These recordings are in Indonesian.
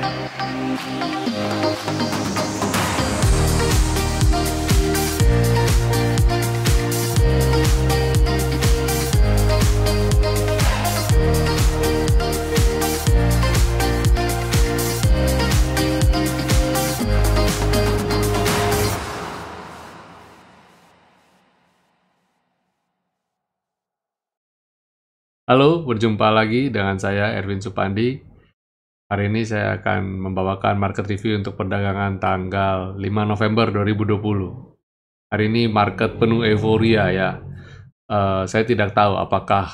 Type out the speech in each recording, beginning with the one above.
Halo, berjumpa lagi dengan saya Erwin Supandi Hari ini saya akan membawakan market review untuk perdagangan tanggal 5 November 2020. Hari ini market penuh euforia ya. Uh, saya tidak tahu apakah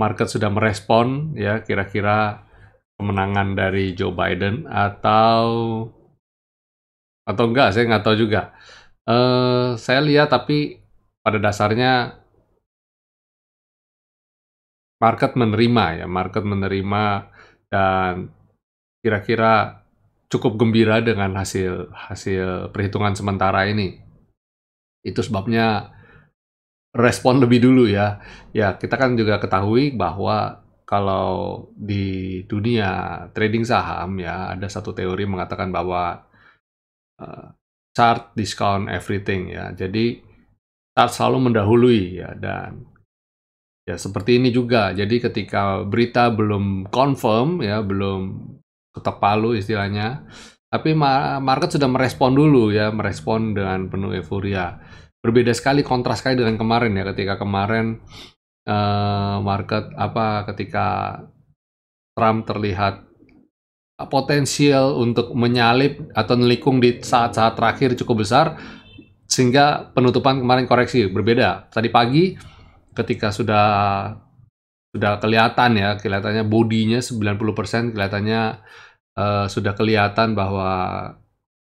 market sudah merespon ya kira-kira kemenangan dari Joe Biden atau atau enggak saya nggak tahu juga. Uh, saya lihat tapi pada dasarnya market menerima ya market menerima dan kira-kira cukup gembira dengan hasil hasil perhitungan sementara ini. Itu sebabnya respon lebih dulu ya. Ya, kita kan juga ketahui bahwa kalau di dunia trading saham ya ada satu teori mengatakan bahwa uh, chart discount everything ya. Jadi chart selalu mendahului ya dan Ya, seperti ini juga. Jadi ketika berita belum confirm ya, belum tetap palu istilahnya, tapi market sudah merespon dulu ya, merespon dengan penuh euforia. Berbeda sekali kontras sekali dengan kemarin ya, ketika kemarin eh, market apa ketika Trump terlihat potensial untuk menyalip atau nelikung di saat-saat terakhir cukup besar sehingga penutupan kemarin koreksi berbeda. Tadi pagi ketika sudah sudah kelihatan ya kelihatannya bodinya 90% kelihatannya uh, sudah kelihatan bahwa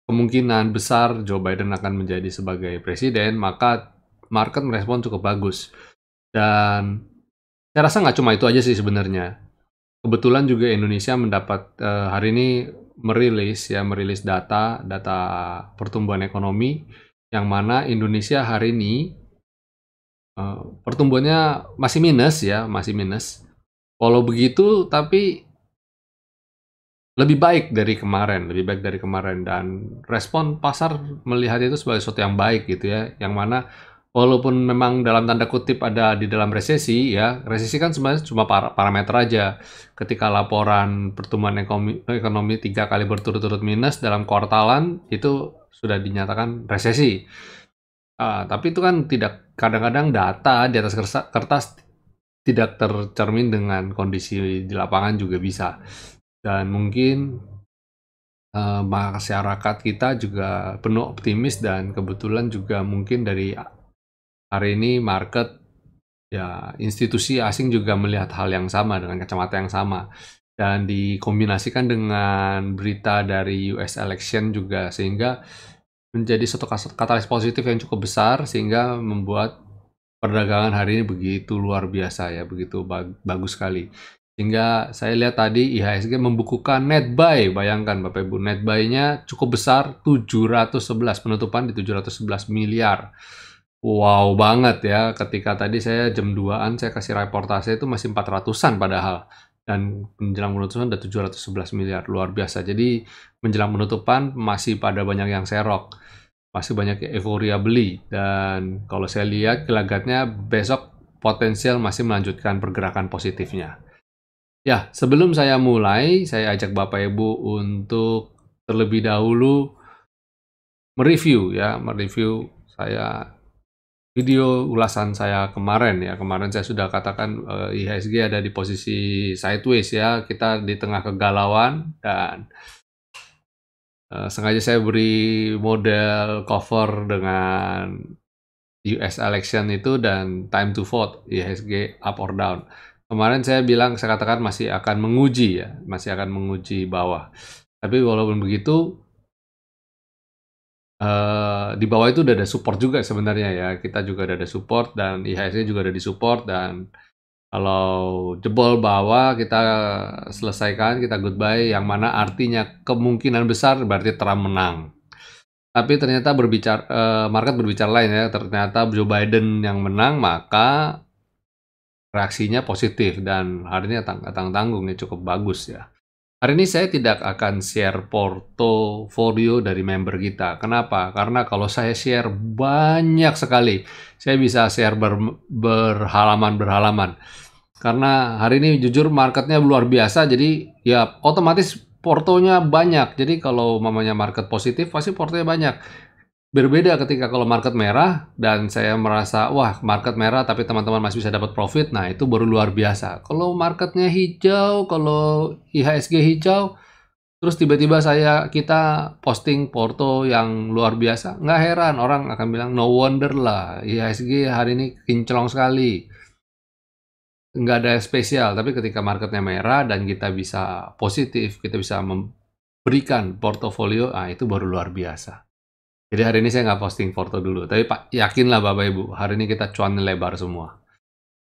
kemungkinan besar Joe Biden akan menjadi sebagai presiden maka market merespon cukup bagus dan saya rasa nggak cuma itu aja sih sebenarnya kebetulan juga Indonesia mendapat uh, hari ini merilis ya merilis data data pertumbuhan ekonomi yang mana Indonesia hari ini Eh, pertumbuhannya masih minus ya, masih minus. Walau begitu, tapi lebih baik dari kemarin, lebih baik dari kemarin dan respon pasar melihat itu sebagai sesuatu yang baik gitu ya, yang mana walaupun memang dalam tanda kutip ada di dalam resesi ya, resesi kan sebenarnya cuma parameter aja. Ketika laporan pertumbuhan ekonomi tiga kali berturut-turut minus dalam kuartalan itu sudah dinyatakan resesi. Ah, tapi itu kan tidak kadang-kadang data di atas kertas, tidak tercermin dengan kondisi di lapangan juga bisa. Dan mungkin uh, masyarakat kita juga penuh optimis dan kebetulan juga mungkin dari hari ini market ya institusi asing juga melihat hal yang sama dengan kacamata yang sama dan dikombinasikan dengan berita dari US election juga sehingga menjadi satu katalis positif yang cukup besar sehingga membuat perdagangan hari ini begitu luar biasa ya, begitu bagus sekali. Sehingga saya lihat tadi IHSG membukukan net buy, bayangkan Bapak Ibu, net buy-nya cukup besar 711 penutupan di 711 miliar. Wow banget ya, ketika tadi saya jam 2-an saya kasih reportase itu masih 400-an padahal. Dan menjelang penutupan ada 711 miliar, luar biasa. Jadi menjelang penutupan masih pada banyak yang serok masih banyak euforia beli dan kalau saya lihat gelagatnya besok potensial masih melanjutkan pergerakan positifnya. Ya, sebelum saya mulai, saya ajak Bapak Ibu untuk terlebih dahulu mereview ya, mereview saya video ulasan saya kemarin ya. Kemarin saya sudah katakan eh, IHSG ada di posisi sideways ya, kita di tengah kegalauan dan Eh, sengaja saya beri model cover dengan US election itu dan time to vote IHSG up or down. Kemarin saya bilang saya katakan masih akan menguji ya, masih akan menguji bawah. Tapi walaupun begitu uh, di bawah itu udah ada support juga sebenarnya ya. Kita juga udah ada support dan IHSG juga ada di support dan kalau jebol bawah kita selesaikan, kita goodbye, yang mana artinya kemungkinan besar berarti Trump menang. Tapi ternyata berbicara uh, market berbicara lain ya, ternyata Joe Biden yang menang maka reaksinya positif dan harinya tang tanggung tanggungnya cukup bagus ya. Hari ini saya tidak akan share portofolio dari member kita. Kenapa? Karena kalau saya share banyak sekali, saya bisa share berhalaman-berhalaman. Karena hari ini jujur marketnya luar biasa, jadi ya otomatis portonya banyak. Jadi kalau mamanya market positif, pasti portonya banyak. Berbeda ketika kalau market merah dan saya merasa wah market merah tapi teman-teman masih bisa dapat profit, nah itu baru luar biasa. Kalau marketnya hijau, kalau IHSG hijau, terus tiba-tiba saya kita posting porto yang luar biasa, nggak heran orang akan bilang no wonder lah IHSG hari ini kinclong sekali. Nggak ada spesial, tapi ketika marketnya merah dan kita bisa positif, kita bisa memberikan portofolio, ah itu baru luar biasa. Jadi hari ini saya nggak posting foto dulu. Tapi Pak, yakinlah Bapak Ibu, hari ini kita cuan lebar semua.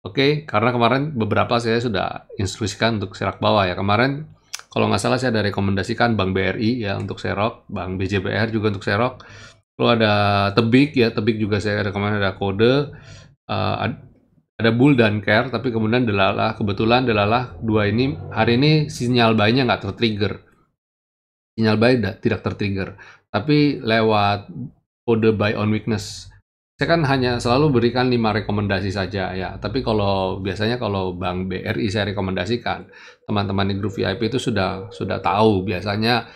Oke, okay? karena kemarin beberapa saya sudah instruksikan untuk serak bawah ya. Kemarin kalau nggak salah saya ada rekomendasikan Bank BRI ya untuk serok, Bank BJBR juga untuk serok. Lalu ada Tebik ya, Tebik juga saya rekomendasi ada kode. Uh, ada bull dan care tapi kemudian delala kebetulan delala dua ini hari ini sinyal buy nggak tertrigger sinyal buy tidak tertrigger tapi lewat kode buy on weakness. Saya kan hanya selalu berikan lima rekomendasi saja ya. Tapi kalau biasanya kalau Bank BRI saya rekomendasikan teman-teman di grup VIP itu sudah sudah tahu biasanya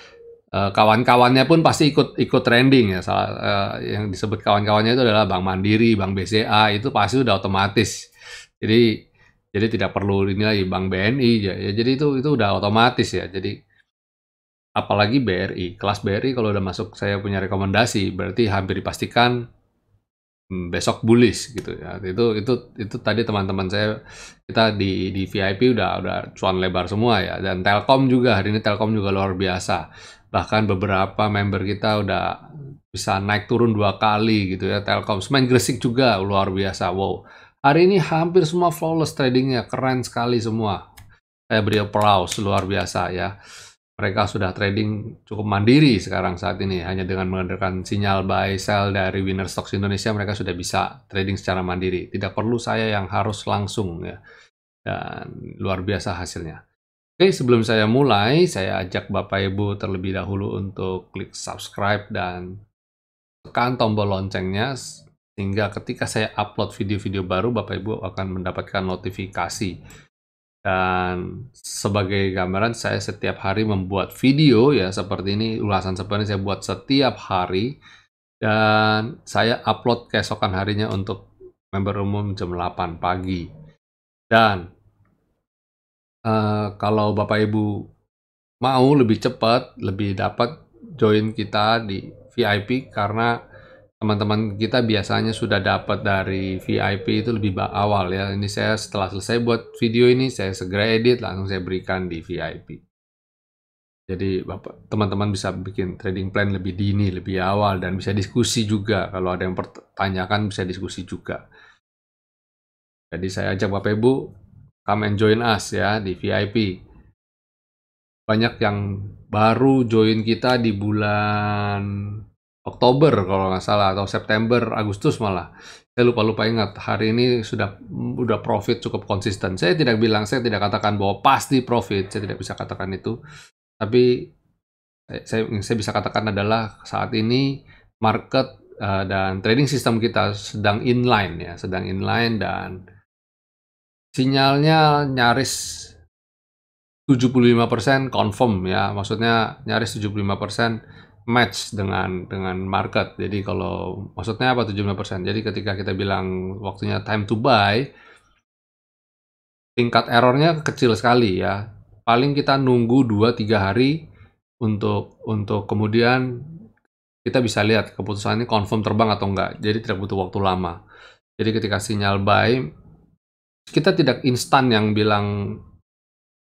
eh, kawan-kawannya pun pasti ikut ikut trending ya. Salah, eh, yang disebut kawan-kawannya itu adalah Bank Mandiri, Bank BCA itu pasti sudah otomatis. Jadi jadi tidak perlu ini lagi Bank BNI ya. ya jadi itu itu udah otomatis ya. Jadi apalagi BRI. Kelas BRI kalau udah masuk saya punya rekomendasi, berarti hampir dipastikan hmm, besok bullish gitu ya. Itu itu itu tadi teman-teman saya kita di di VIP udah udah cuan lebar semua ya dan Telkom juga hari ini Telkom juga luar biasa. Bahkan beberapa member kita udah bisa naik turun dua kali gitu ya Telkom. Semen Gresik juga luar biasa. Wow. Hari ini hampir semua flawless tradingnya, keren sekali semua. Saya beri applause luar biasa ya mereka sudah trading cukup mandiri sekarang saat ini. Hanya dengan mengandalkan sinyal buy sell dari winner stocks Indonesia, mereka sudah bisa trading secara mandiri. Tidak perlu saya yang harus langsung ya. Dan luar biasa hasilnya. Oke, sebelum saya mulai, saya ajak Bapak Ibu terlebih dahulu untuk klik subscribe dan tekan tombol loncengnya sehingga ketika saya upload video-video baru, Bapak Ibu akan mendapatkan notifikasi. Dan sebagai gambaran saya setiap hari membuat video ya seperti ini ulasan seperti ini saya buat setiap hari dan saya upload keesokan harinya untuk member umum jam 8 pagi. Dan uh, kalau Bapak Ibu mau lebih cepat, lebih dapat join kita di VIP karena teman-teman kita biasanya sudah dapat dari VIP itu lebih awal ya. Ini saya setelah selesai buat video ini, saya segera edit, langsung saya berikan di VIP. Jadi bapak teman-teman bisa bikin trading plan lebih dini, lebih awal, dan bisa diskusi juga. Kalau ada yang pertanyakan bisa diskusi juga. Jadi saya ajak Bapak Ibu, come and join us ya di VIP. Banyak yang baru join kita di bulan Oktober kalau nggak salah atau September Agustus malah saya lupa lupa ingat hari ini sudah sudah profit cukup konsisten saya tidak bilang saya tidak katakan bahwa pasti profit saya tidak bisa katakan itu tapi eh, saya saya bisa katakan adalah saat ini market uh, dan trading sistem kita sedang inline ya sedang inline dan sinyalnya nyaris 75% confirm ya maksudnya nyaris 75% match dengan dengan market. Jadi kalau maksudnya apa 75%? Jadi ketika kita bilang waktunya time to buy, tingkat errornya kecil sekali ya. Paling kita nunggu dua tiga hari untuk untuk kemudian kita bisa lihat keputusan ini confirm terbang atau enggak. Jadi tidak butuh waktu lama. Jadi ketika sinyal buy, kita tidak instan yang bilang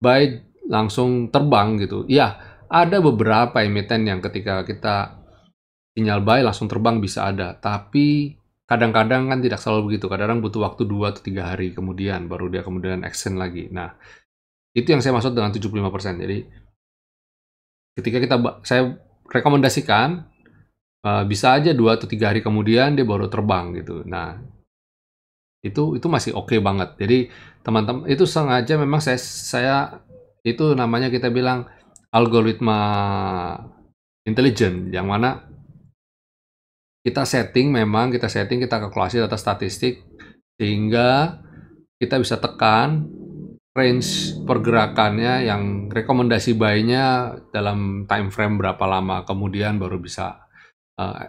buy langsung terbang gitu. Iya, ada beberapa emiten yang ketika kita sinyal buy langsung terbang bisa ada, tapi kadang-kadang kan tidak selalu begitu. Kadang-kadang butuh waktu 2 atau 3 hari kemudian baru dia kemudian action lagi. Nah, itu yang saya maksud dengan 75%. Jadi ketika kita saya rekomendasikan eh, bisa aja 2 atau 3 hari kemudian dia baru terbang gitu. Nah, itu itu masih oke okay banget. Jadi teman-teman itu sengaja memang saya saya itu namanya kita bilang algoritma intelijen yang mana kita setting memang kita setting kita kalkulasi data statistik sehingga kita bisa tekan range pergerakannya yang rekomendasi buy-nya dalam time frame berapa lama kemudian baru bisa uh,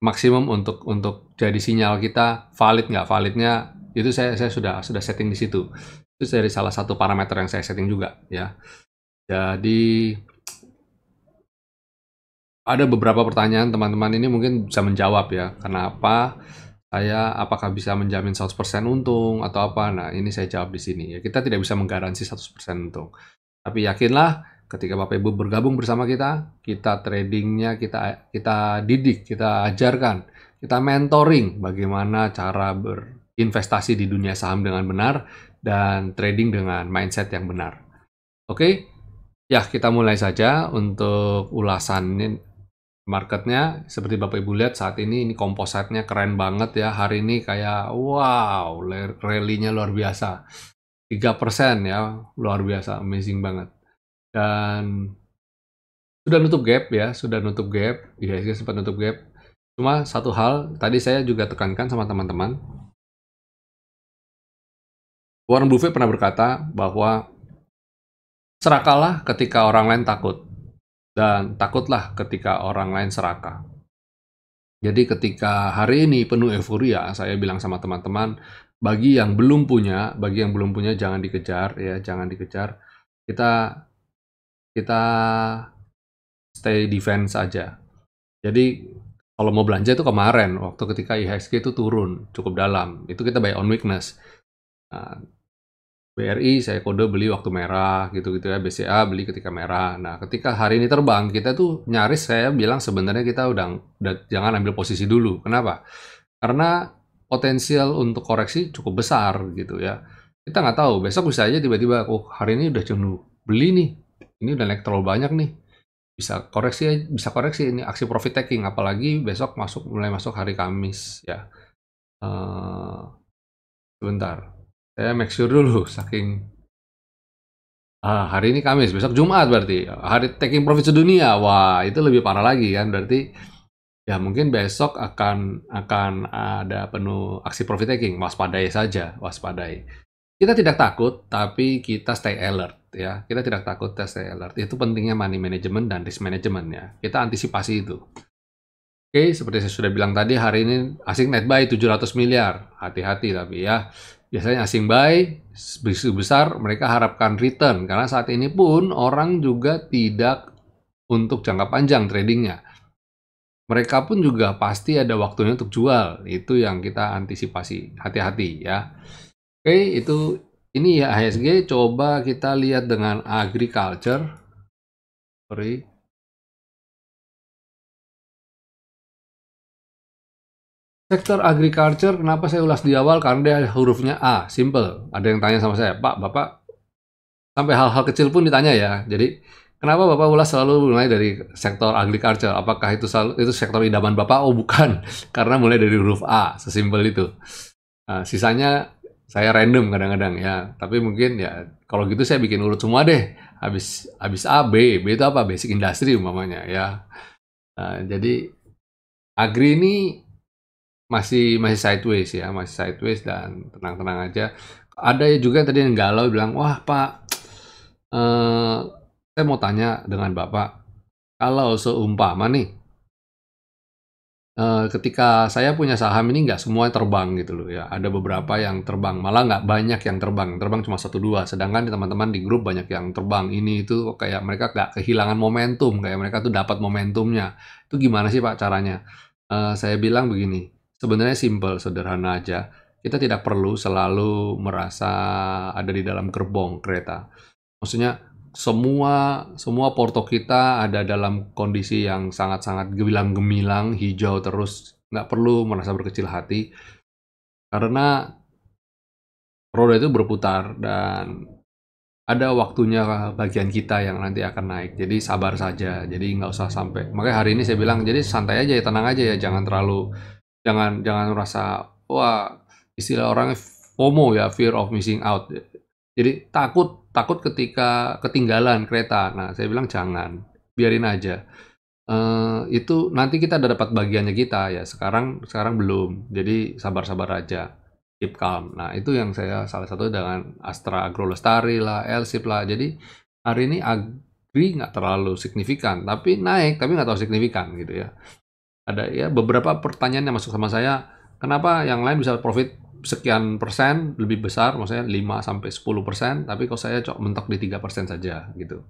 maksimum untuk untuk jadi sinyal kita valid nggak validnya itu saya saya sudah sudah setting di situ itu dari salah satu parameter yang saya setting juga ya jadi ada beberapa pertanyaan teman-teman ini mungkin bisa menjawab ya. Kenapa saya apakah bisa menjamin 100% untung atau apa? Nah, ini saya jawab di sini ya. Kita tidak bisa menggaransi 100% untung. Tapi yakinlah ketika Bapak Ibu bergabung bersama kita, kita tradingnya kita kita didik, kita ajarkan, kita mentoring bagaimana cara berinvestasi di dunia saham dengan benar dan trading dengan mindset yang benar. Oke, okay? Ya, kita mulai saja untuk ulasan marketnya. Seperti Bapak Ibu lihat saat ini ini komposatnya keren banget ya. Hari ini kayak wow, rally-nya luar biasa. 3% ya, luar biasa, amazing banget. Dan sudah nutup gap ya, sudah nutup gap. Iya, saya sempat nutup gap. Cuma satu hal, tadi saya juga tekankan sama teman-teman. Warren Buffett pernah berkata bahwa Serakalah ketika orang lain takut, dan takutlah ketika orang lain seraka. Jadi ketika hari ini penuh euforia, saya bilang sama teman-teman, bagi yang belum punya, bagi yang belum punya jangan dikejar ya, jangan dikejar. Kita kita stay defense aja. Jadi kalau mau belanja itu kemarin, waktu ketika IHSG itu turun cukup dalam, itu kita buy on weakness. Nah, BRI saya kode beli waktu merah gitu-gitu ya BCA beli ketika merah nah ketika hari ini terbang kita tuh nyaris saya bilang sebenarnya kita udah, udah jangan ambil posisi dulu kenapa karena potensial untuk koreksi cukup besar gitu ya kita nggak tahu besok bisa aja tiba-tiba oh hari ini udah jenuh beli nih ini udah naik terlalu banyak nih bisa koreksi bisa koreksi ini aksi profit taking apalagi besok masuk mulai masuk hari Kamis ya uh, sebentar saya make sure dulu saking ah, hari ini Kamis besok Jumat berarti hari taking profit sedunia wah itu lebih parah lagi kan berarti ya mungkin besok akan akan ada penuh aksi profit taking waspadai saja waspadai kita tidak takut tapi kita stay alert ya kita tidak takut kita stay alert itu pentingnya money management dan risk management ya kita antisipasi itu Oke, okay, seperti saya sudah bilang tadi, hari ini asing net buy 700 miliar. Hati-hati tapi ya, Biasanya asing buy besar mereka harapkan return karena saat ini pun orang juga tidak untuk jangka panjang tradingnya. Mereka pun juga pasti ada waktunya untuk jual. Itu yang kita antisipasi. Hati-hati ya. Oke, itu ini ya HSG coba kita lihat dengan agriculture. Sorry. Sektor agriculture, kenapa saya ulas di awal? Karena dia hurufnya A, simple. Ada yang tanya sama saya, Pak, Bapak, sampai hal-hal kecil pun ditanya ya. Jadi, kenapa Bapak ulas selalu mulai dari sektor agriculture? Apakah itu selalu, itu sektor idaman Bapak? Oh, bukan. Karena mulai dari huruf A, sesimpel itu. Nah, sisanya saya random kadang-kadang ya. Tapi mungkin ya, kalau gitu saya bikin urut semua deh. Habis, habis A, B. B itu apa? Basic industry umpamanya ya. Nah, jadi, agri ini masih masih sideways ya, masih sideways dan tenang-tenang aja. Ada juga yang tadi yang galau bilang, "Wah, Pak, eh, saya mau tanya dengan Bapak, kalau seumpama nih eh, ketika saya punya saham ini nggak semua terbang gitu loh ya ada beberapa yang terbang malah nggak banyak yang terbang terbang cuma satu dua sedangkan teman-teman di grup banyak yang terbang ini itu kayak mereka nggak kehilangan momentum kayak mereka tuh dapat momentumnya itu gimana sih pak caranya eh, saya bilang begini sebenarnya simple, sederhana aja. Kita tidak perlu selalu merasa ada di dalam gerbong kereta. Maksudnya semua semua porto kita ada dalam kondisi yang sangat-sangat gemilang-gemilang, hijau terus. Nggak perlu merasa berkecil hati. Karena roda itu berputar dan ada waktunya bagian kita yang nanti akan naik. Jadi sabar saja. Jadi nggak usah sampai. Makanya hari ini saya bilang, jadi santai aja ya, tenang aja ya, jangan terlalu jangan jangan merasa wah istilah orangnya FOMO ya fear of missing out jadi takut takut ketika ketinggalan kereta nah saya bilang jangan biarin aja uh, itu nanti kita ada dapat bagiannya kita ya sekarang sekarang belum jadi sabar-sabar aja keep calm nah itu yang saya salah satu dengan Astra Agro Lestari lah Elsip lah jadi hari ini agri nggak terlalu signifikan tapi naik tapi nggak terlalu signifikan gitu ya ada ya beberapa pertanyaan yang masuk sama saya kenapa yang lain bisa profit sekian persen lebih besar maksudnya 5 sampai 10 persen tapi kalau saya cok mentok di tiga persen saja gitu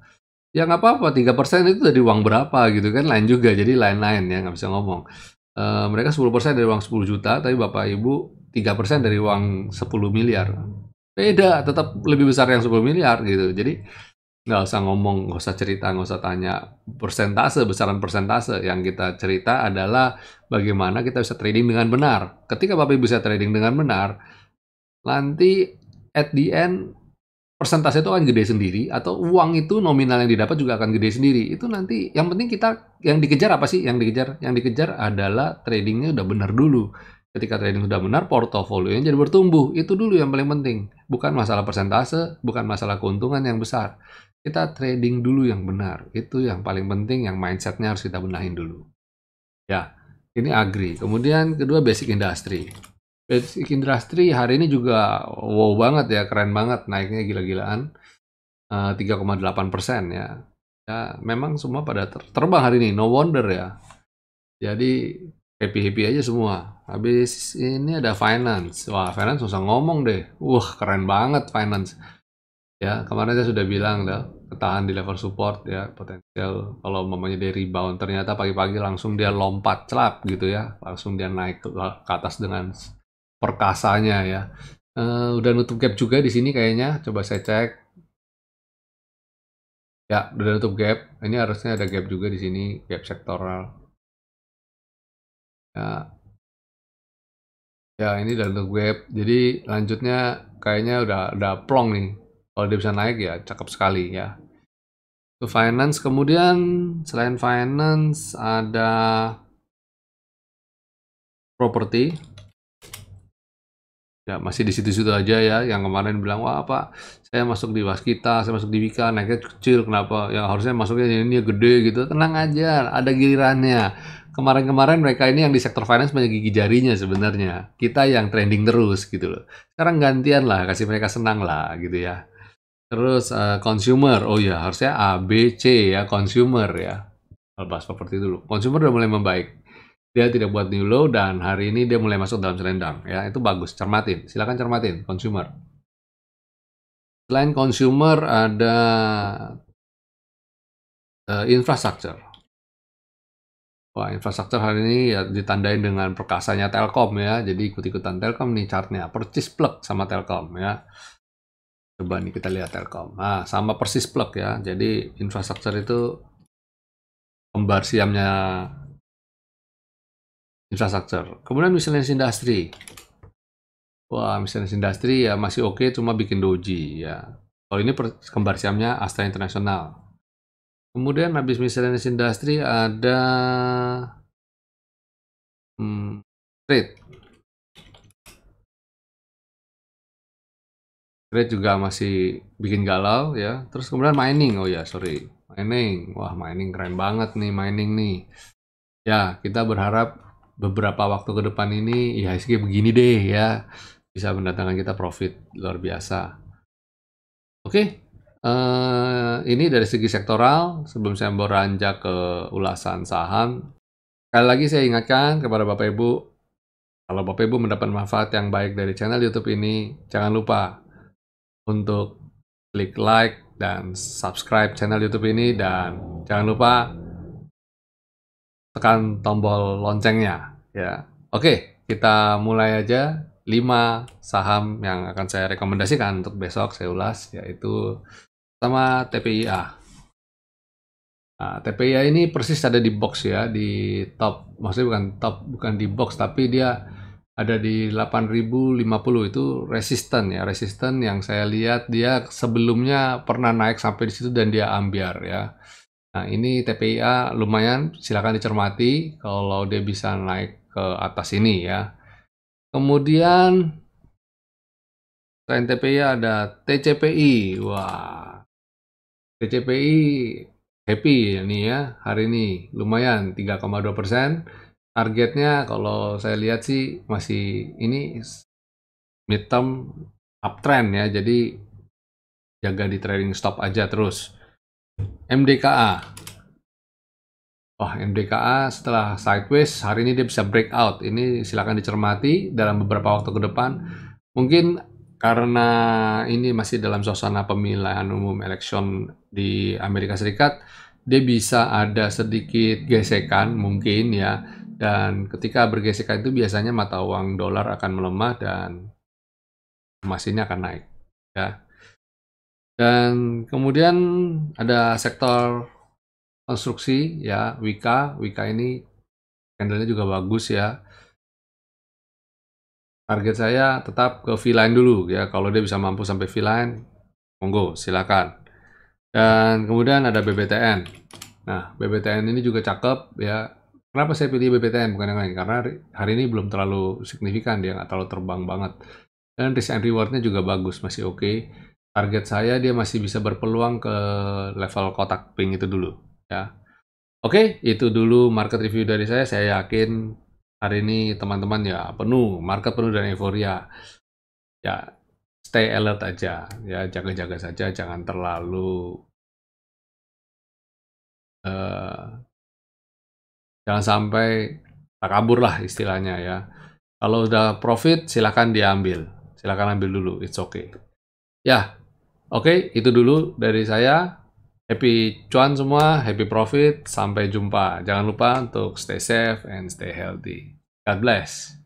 ya nggak apa-apa tiga persen itu dari uang berapa gitu kan lain juga jadi lain-lain ya nggak bisa ngomong e, mereka 10 persen dari uang 10 juta tapi bapak ibu tiga persen dari uang 10 miliar beda tetap lebih besar yang 10 miliar gitu jadi nggak usah ngomong, nggak usah cerita, nggak usah tanya persentase, besaran persentase. Yang kita cerita adalah bagaimana kita bisa trading dengan benar. Ketika Bapak Ibu bisa trading dengan benar, nanti at the end persentase itu akan gede sendiri atau uang itu nominal yang didapat juga akan gede sendiri. Itu nanti yang penting kita yang dikejar apa sih? Yang dikejar yang dikejar adalah tradingnya udah benar dulu. Ketika trading sudah benar, portofolionya jadi bertumbuh. Itu dulu yang paling penting. Bukan masalah persentase, bukan masalah keuntungan yang besar kita trading dulu yang benar. Itu yang paling penting, yang mindsetnya harus kita benahin dulu. Ya, ini agri. Kemudian kedua basic industry. Basic industry hari ini juga wow banget ya, keren banget naiknya gila-gilaan. 3,8 eh, persen ya. Ya, memang semua pada ter terbang hari ini, no wonder ya. Jadi happy-happy aja semua. Habis ini ada finance. Wah, finance susah ngomong deh. Wah, keren banget finance ya kemarin saya sudah bilang dah ya, ketahan di level support ya potensial kalau mamanya dia rebound ternyata pagi-pagi langsung dia lompat celap gitu ya langsung dia naik ke, ke atas dengan perkasanya ya uh, udah nutup gap juga di sini kayaknya coba saya cek ya udah nutup gap ini harusnya ada gap juga di sini gap sektoral ya ya ini udah nutup gap jadi lanjutnya kayaknya udah udah plong nih kalau dia bisa naik ya cakep sekali ya. Itu finance. Kemudian selain finance ada property. Ya masih di situ-situ aja ya. Yang kemarin bilang wah apa saya masuk di waskita, saya masuk di wika naiknya kecil kenapa? Ya harusnya masuknya ini gede gitu. Tenang aja, ada gilirannya kemarin-kemarin mereka ini yang di sektor finance punya gigi jarinya sebenarnya. Kita yang trending terus gitu loh. Sekarang gantian lah, kasih mereka senang lah gitu ya. Terus uh, consumer, oh ya harusnya A, B, C ya, consumer ya. Kalau bahas properti dulu. Consumer udah mulai membaik. Dia tidak buat new low dan hari ini dia mulai masuk dalam selendang ya. Itu bagus, cermatin. Silahkan cermatin consumer. Selain consumer ada uh, eh, infrastruktur. Wah, infrastruktur hari ini ya ditandain dengan perkasanya Telkom ya. Jadi ikut-ikutan Telkom nih chartnya. Percis plug sama Telkom ya Coba nih kita lihat Telkom. Nah, sama persis plug ya. Jadi infrastruktur itu kembar siamnya infrastruktur. Kemudian miscellaneous industri, Wah, miscellaneous industri ya masih oke, okay, cuma bikin doji ya. Kalau ini kembar siamnya Astra Internasional. Kemudian habis miscellaneous industri ada hmm, trade. Trade juga masih bikin galau ya. Terus kemudian mining. Oh ya, sorry. Mining. Wah, mining keren banget nih mining nih. Ya, kita berharap beberapa waktu ke depan ini ya, IHSG begini deh ya. Bisa mendatangkan kita profit luar biasa. Oke. Okay. Uh, eh, ini dari segi sektoral sebelum saya beranjak ke ulasan saham. Sekali lagi saya ingatkan kepada Bapak Ibu kalau Bapak Ibu mendapat manfaat yang baik dari channel YouTube ini, jangan lupa untuk klik like dan subscribe channel YouTube ini dan jangan lupa tekan tombol loncengnya ya. Oke, kita mulai aja 5 saham yang akan saya rekomendasikan untuk besok saya ulas yaitu sama TPIA. Nah, TPIA ini persis ada di box ya, di top. Maksudnya bukan top, bukan di box tapi dia ada di 8050 itu resisten ya resisten yang saya lihat dia sebelumnya pernah naik sampai di situ dan dia ambiar ya nah ini TPIA lumayan silahkan dicermati kalau dia bisa naik ke atas ini ya kemudian selain TPIA ada TCPI wah TCPI happy ini ya hari ini lumayan 3,2 persen targetnya kalau saya lihat sih masih ini midterm uptrend ya jadi jaga di trading stop aja terus MDKA Wah, MDKA setelah sideways hari ini dia bisa breakout. Ini silahkan dicermati dalam beberapa waktu ke depan. Mungkin karena ini masih dalam suasana pemilihan umum election di Amerika Serikat, dia bisa ada sedikit gesekan mungkin ya dan ketika bergesekan itu biasanya mata uang dolar akan melemah dan emas ini akan naik. Ya. Dan kemudian ada sektor konstruksi ya, Wika. Wika ini candlenya juga bagus ya. Target saya tetap ke V-line dulu ya. Kalau dia bisa mampu sampai V-line, monggo silakan. Dan kemudian ada BBTN. Nah, BBTN ini juga cakep ya Kenapa saya pilih BBTN bukan yang lain? Karena hari ini belum terlalu signifikan, dia nggak terlalu terbang banget. Dan risk and rewardnya juga bagus, masih oke. Okay. Target saya dia masih bisa berpeluang ke level kotak pink itu dulu. ya. Oke, okay, itu dulu market review dari saya. Saya yakin hari ini teman-teman ya penuh, market penuh dan euforia. Ya, stay alert aja. Ya, jaga-jaga saja, jangan terlalu... Uh, jangan sampai tak kabur lah istilahnya ya kalau udah profit silahkan diambil silahkan ambil dulu it's okay ya oke okay, itu dulu dari saya happy cuan semua happy profit sampai jumpa jangan lupa untuk stay safe and stay healthy God bless